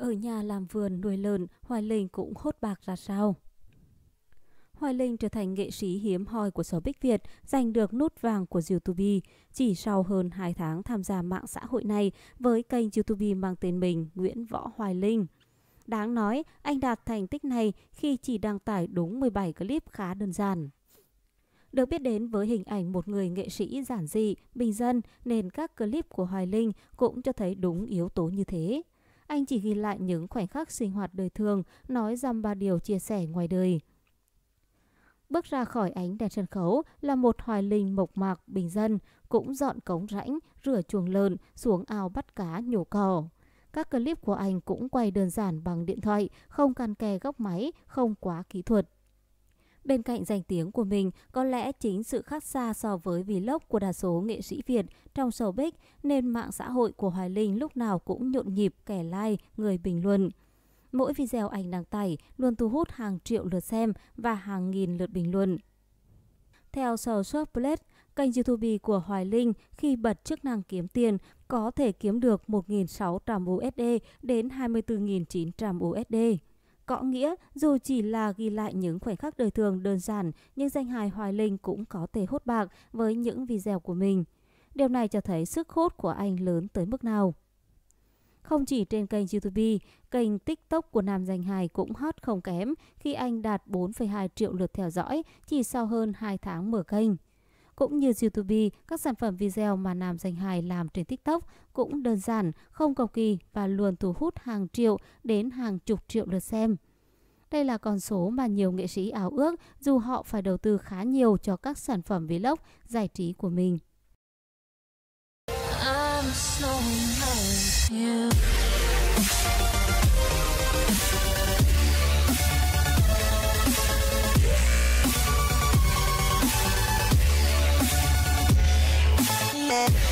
Ở nhà làm vườn nuôi lợn, Hoài Linh cũng hốt bạc ra sao. Hoài Linh trở thành nghệ sĩ hiếm hoi của showbiz Việt, giành được nút vàng của YouTube. Chỉ sau hơn 2 tháng tham gia mạng xã hội này với kênh YouTube mang tên mình Nguyễn Võ Hoài Linh. Đáng nói, anh đạt thành tích này khi chỉ đăng tải đúng 17 clip khá đơn giản. Được biết đến với hình ảnh một người nghệ sĩ giản dị, bình dân nên các clip của Hoài Linh cũng cho thấy đúng yếu tố như thế. Anh chỉ ghi lại những khoảnh khắc sinh hoạt đời thường, nói dăm ba điều chia sẻ ngoài đời. Bước ra khỏi ánh đèn sân khấu là một hoài linh mộc mạc bình dân, cũng dọn cống rãnh, rửa chuồng lợn, xuống ao bắt cá nhổ cỏ. Các clip của anh cũng quay đơn giản bằng điện thoại, không căn kè góc máy, không quá kỹ thuật. Bên cạnh danh tiếng của mình, có lẽ chính sự khác xa so với vlog của đa số nghệ sĩ Việt trong showbiz nên mạng xã hội của Hoài Linh lúc nào cũng nhộn nhịp kẻ like, người bình luận. Mỗi video anh đăng tải luôn thu hút hàng triệu lượt xem và hàng nghìn lượt bình luận. Theo Soul Shoplet, kênh YouTube của Hoài Linh khi bật chức năng kiếm tiền có thể kiếm được 1.600 USD đến 24.900 USD. Có nghĩa, dù chỉ là ghi lại những khoảnh khắc đời thường đơn giản, nhưng danh hài Hoài Linh cũng có thể hút bạc với những video của mình. Điều này cho thấy sức hút của anh lớn tới mức nào. Không chỉ trên kênh YouTube, kênh TikTok của nam danh hài cũng hot không kém khi anh đạt 4,2 triệu lượt theo dõi chỉ sau hơn 2 tháng mở kênh. Cũng như YouTube, các sản phẩm video mà Nam Danh Hải làm trên TikTok cũng đơn giản, không cầu kỳ và luôn thu hút hàng triệu đến hàng chục triệu lượt xem. Đây là con số mà nhiều nghệ sĩ ảo ước dù họ phải đầu tư khá nhiều cho các sản phẩm vlog giải trí của mình. I'm slow. yeah.